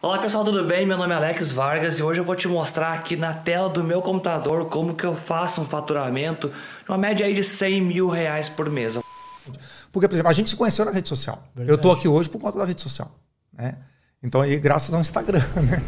Olá pessoal, tudo bem? Meu nome é Alex Vargas e hoje eu vou te mostrar aqui na tela do meu computador como que eu faço um faturamento de uma média aí de 100 mil reais por mês. Porque, por exemplo, a gente se conheceu na rede social. Verdade. Eu estou aqui hoje por conta da rede social. Né? Então, aí, graças ao Instagram. Né?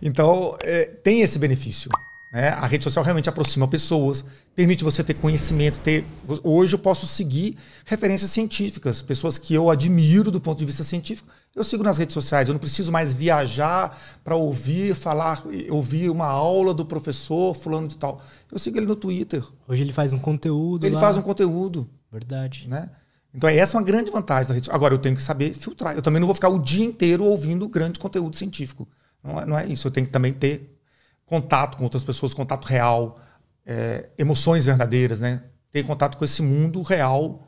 Então, é, tem esse benefício. Né? A rede social realmente aproxima pessoas, permite você ter conhecimento. Ter... Hoje eu posso seguir referências científicas, pessoas que eu admiro do ponto de vista científico. Eu sigo nas redes sociais, eu não preciso mais viajar para ouvir falar, ouvir uma aula do professor fulano de tal. Eu sigo ele no Twitter. Hoje ele faz um conteúdo. Ele lá. faz um conteúdo. Verdade. Né? Então, essa é uma grande vantagem da rede Agora, eu tenho que saber filtrar. Eu também não vou ficar o dia inteiro ouvindo grande conteúdo científico. Não é, não é isso. Eu tenho que também ter contato com outras pessoas, contato real, é, emoções verdadeiras, né? Ter contato com esse mundo real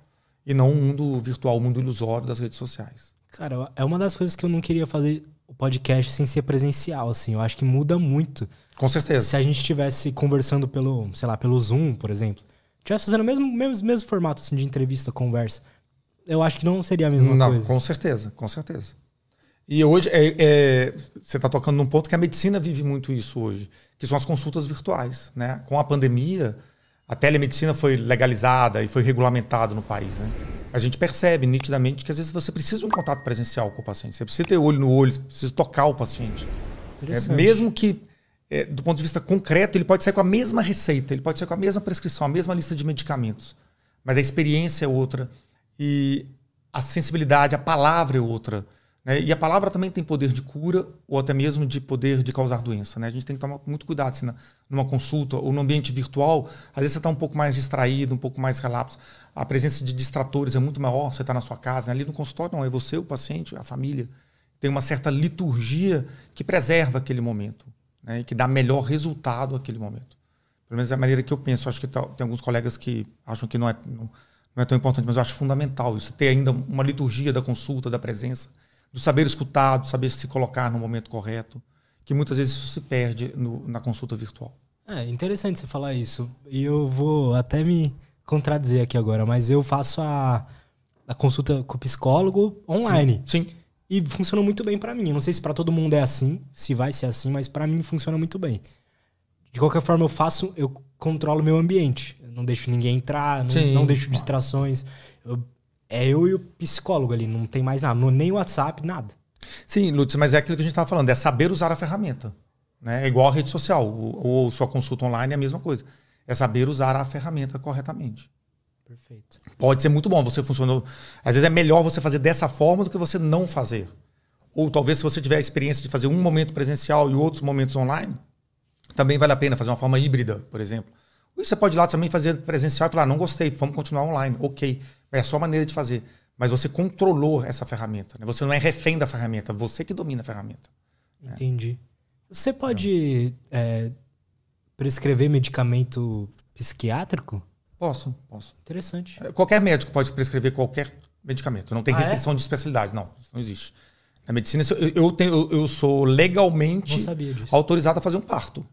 e não o mundo virtual, o mundo ilusório das redes sociais. Cara, é uma das coisas que eu não queria fazer o podcast sem ser presencial, assim. Eu acho que muda muito. Com certeza. Se a gente estivesse conversando pelo, sei lá, pelo Zoom, por exemplo, estivesse fazendo o mesmo, mesmo, mesmo formato assim, de entrevista, conversa, eu acho que não seria a mesma não, coisa. Com certeza, com certeza. E hoje é, é, você está tocando num ponto que a medicina vive muito isso hoje, que são as consultas virtuais. Né? Com a pandemia, a telemedicina foi legalizada e foi regulamentada no país. Né? A gente percebe nitidamente que às vezes você precisa de um contato presencial com o paciente, você precisa ter olho no olho, precisa tocar o paciente. É, mesmo que, é, do ponto de vista concreto, ele pode sair com a mesma receita, ele pode sair com a mesma prescrição, a mesma lista de medicamentos, mas a experiência é outra e a sensibilidade, a palavra é outra. Né? E a palavra também tem poder de cura ou até mesmo de poder de causar doença. Né? A gente tem que tomar muito cuidado assim, numa consulta ou no ambiente virtual. Às vezes você está um pouco mais distraído, um pouco mais relapso. A presença de distratores é muito maior. Você está na sua casa, né? ali no consultório não é você, o paciente, a família. Tem uma certa liturgia que preserva aquele momento né? e que dá melhor resultado àquele momento. Pelo menos é a maneira que eu penso. Acho que tem alguns colegas que acham que não é, não, não é tão importante, mas eu acho fundamental isso. Ter ainda uma liturgia da consulta, da presença do saber escutar, do saber se colocar no momento correto, que muitas vezes isso se perde no, na consulta virtual. É interessante você falar isso. E eu vou até me contradizer aqui agora, mas eu faço a, a consulta com o psicólogo online. Sim. sim. E funciona muito bem para mim. Eu não sei se para todo mundo é assim, se vai ser assim, mas para mim funciona muito bem. De qualquer forma, eu faço, eu controlo meu ambiente. Eu não deixo ninguém entrar, não, não deixo distrações. Eu é eu e o psicólogo ali, não tem mais nada, nem WhatsApp, nada. Sim, Lutz, mas é aquilo que a gente estava falando, é saber usar a ferramenta. Né? É igual a rede social, ou, ou sua consulta online é a mesma coisa. É saber usar a ferramenta corretamente. Perfeito. Pode ser muito bom, você funcionou. Às vezes é melhor você fazer dessa forma do que você não fazer. Ou talvez se você tiver a experiência de fazer um momento presencial e outros momentos online, também vale a pena fazer uma forma híbrida, por exemplo. Ou você pode ir lá também fazer presencial e falar, ah, não gostei, vamos continuar online. Ok. É a sua maneira de fazer. Mas você controlou essa ferramenta. Né? Você não é refém da ferramenta, você que domina a ferramenta. Né? Entendi. Você é. pode é, prescrever medicamento psiquiátrico? Posso, posso. Interessante. É, qualquer médico pode prescrever qualquer medicamento. Não tem ah, é? restrição é? de especialidade, não. Isso não existe. Na medicina, eu, tenho, eu sou legalmente autorizado a fazer um parto.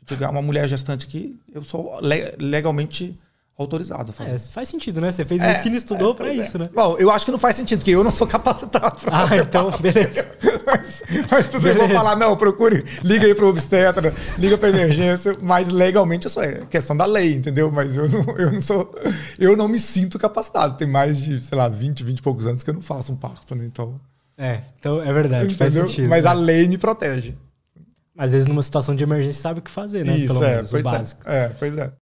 Se tiver uma mulher gestante aqui, eu sou legalmente autorizado a fazer. É, faz sentido, né? Você fez é, medicina e estudou é, para é. isso, né? Bom, eu acho que não faz sentido, porque eu não sou capacitado para Ah, então, beleza. mas, mas tudo beleza. eu vou falar, não, procure, liga aí para o obstetra, liga para emergência, mas legalmente isso é, é questão da lei, entendeu? Mas eu não, eu não sou, eu não me sinto capacitado. Tem mais de, sei lá, 20, 20 e poucos anos que eu não faço um parto, né? Então... É, então é verdade, entendeu? faz sentido. Mas né? a lei me protege. Às vezes, numa situação de emergência, sabe o que fazer, né? Isso, Pelo é, menos, o é. básico. É, é pois é.